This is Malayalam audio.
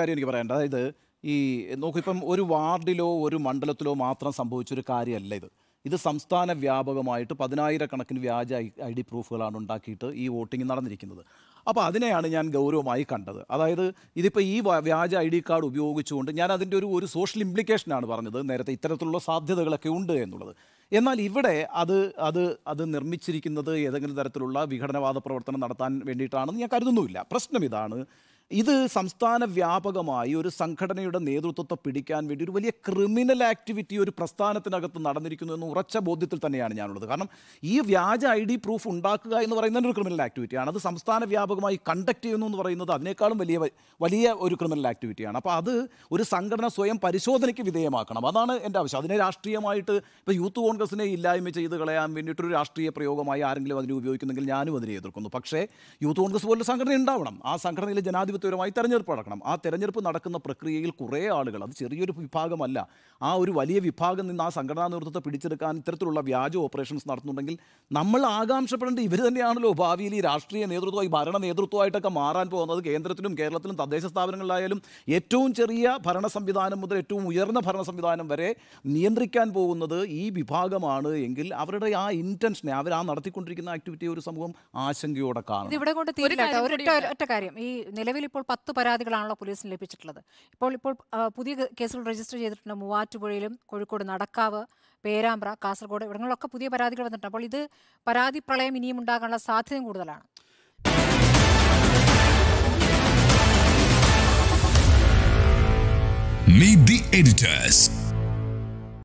കാര്യം എനിക്ക് പറയണ്ട അതായത് ഈ നോക്കിപ്പം ഒരു വാർഡിലോ ഒരു മണ്ഡലത്തിലോ മാത്രം സംഭവിച്ചൊരു കാര്യമല്ല ഇത് ഇത് സംസ്ഥാന വ്യാപകമായിട്ട് പതിനായിരക്കണക്കിന് വ്യാജ ഐ ഡി പ്രൂഫുകളാണ് ഉണ്ടാക്കിയിട്ട് ഈ വോട്ടിംഗ് നടന്നിരിക്കുന്നത് അപ്പോൾ അതിനെയാണ് ഞാൻ ഗൗരവമായി കണ്ടത് അതായത് ഇതിപ്പോൾ ഈ വ്യാജ ഐ ഡി കാർഡ് ഉപയോഗിച്ചുകൊണ്ട് ഞാൻ അതിൻ്റെ ഒരു ഒരു സോഷ്യൽ ഇംപ്ലിക്കേഷനാണ് പറഞ്ഞത് നേരത്തെ ഇത്തരത്തിലുള്ള സാധ്യതകളൊക്കെ ഉണ്ട് എന്നുള്ളത് എന്നാൽ ഇവിടെ അത് അത് അത് നിർമ്മിച്ചിരിക്കുന്നത് ഏതെങ്കിലും തരത്തിലുള്ള വിഘടനവാദ പ്രവർത്തനം നടത്താൻ വേണ്ടിയിട്ടാണെന്ന് ഞാൻ കരുതുന്നുമില്ല പ്രശ്നം ഇതാണ് ഇത് സംസ്ഥാന വ്യാപകമായി ഒരു സംഘടനയുടെ നേതൃത്വത്തെ പിടിക്കാൻ വേണ്ടി ഒരു വലിയ ക്രിമിനൽ ആക്ടിവിറ്റി ഒരു പ്രസ്ഥാനത്തിനകത്ത് നടന്നിരിക്കുന്നു എന്ന് ഉറച്ച ബോധ്യത്തിൽ തന്നെയാണ് ഞാനുള്ളത് കാരണം ഈ വ്യാജ ഐ ഡി പ്രൂഫ് ഉണ്ടാക്കുക എന്ന് പറയുന്നത് ഒരു ക്രിമിനൽ ആക്ടിവിറ്റിയാണ് അത് സംസ്ഥാന വ്യാപകമായി കണ്ടക്ട് ചെയ്യുന്നു എന്ന് പറയുന്നത് അതിനേക്കാളും വലിയ വലിയ ഒരു ക്രിമിനൽ ആക്ടിവിറ്റിയാണ് അപ്പോൾ അത് ഒരു സംഘടന സ്വയം പരിശോധനയ്ക്ക് വിധേയമാക്കണം അതാണ് എൻ്റെ ആവശ്യം അതിനെ രാഷ്ട്രീയമായിട്ട് ഇപ്പോൾ യൂത്ത് കോൺഗ്രസിനെ ഇല്ലായ്മ ചെയ്ത് കളയാൻ വേണ്ടിയിട്ടൊരു രാഷ്ട്രീയ പ്രയോഗമായി ആരെങ്കിലും അതിനെ ഉപയോഗിക്കുന്നെങ്കിൽ ഞാനും അതിനെ എതിർക്കുന്നു പക്ഷേ യൂത്ത് കോൺഗ്രസ് പോലുള്ള സംഘടന ഉണ്ടാവണം ആ സംഘടനയിൽ ജനാധിപത്യ ജനാധിപത്യപരമായി തെരഞ്ഞെടുപ്പ് നടക്കണം ആ തെരഞ്ഞെടുപ്പ് നടക്കുന്ന പ്രക്രിയയിൽ കുറേ ആളുകൾ അത് ചെറിയൊരു വിഭാഗമല്ല ആ ഒരു വലിയ വിഭാഗം നിന്ന് ആ സംഘടനാ നേതൃത്വത്തെ പിടിച്ചെടുക്കാൻ ഇത്തരത്തിലുള്ള വ്യാജ ഓപ്പറേഷൻസ് നടത്തുന്നുണ്ടെങ്കിൽ നമ്മൾ ആകാംക്ഷപ്പെടേണ്ടത് ഇവർ തന്നെയാണല്ലോ ഭാവിയിൽ ഈ രാഷ്ട്രീയ നേതൃത്വമായി ഭരണ നേതൃത്വമായിട്ടൊക്കെ മാറാൻ പോകുന്നത് കേന്ദ്രത്തിലും കേരളത്തിലും തദ്ദേശ സ്ഥാപനങ്ങളിലായാലും ഏറ്റവും ചെറിയ ഭരണ സംവിധാനം മുതൽ ഏറ്റവും ഉയർന്ന ഭരണ സംവിധാനം വരെ നിയന്ത്രിക്കാൻ പോകുന്നത് ഈ വിഭാഗമാണ് എങ്കിൽ അവരുടെ ആ ഇൻറ്റൻഷനെ അവർ ആ നടത്തിക്കൊണ്ടിരിക്കുന്ന ആക്ടിവിറ്റി ഒരു സമൂഹം ആശങ്കയോടെ കാണും ഇവിടെ കൊണ്ട് ഒറ്റ കാര്യം ഈ നിലവിൽ ഇപ്പോൾ പത്ത് പരാതികളാണല്ലോ പോലീസിന് ലഭിച്ചിട്ടുള്ളത് ഇപ്പോൾ ഇപ്പോൾ പുതിയ കേസുകൾ രജിസ്റ്റർ ചെയ്തിട്ടുണ്ട് മൂവാറ്റുപുഴയിലും കോഴിക്കോട് നടക്കാവ് പേരാമ്പ്ര കാസർഗോഡ് ഇവിടങ്ങളിലൊക്കെ പുതിയ പരാതികൾ വന്നിട്ടുണ്ട് അപ്പോൾ ഇത് പരാതി പ്രളയം ഇനിയും ഉണ്ടാകാനുള്ള സാധ്യതയും കൂടുതലാണ് Meet the editors.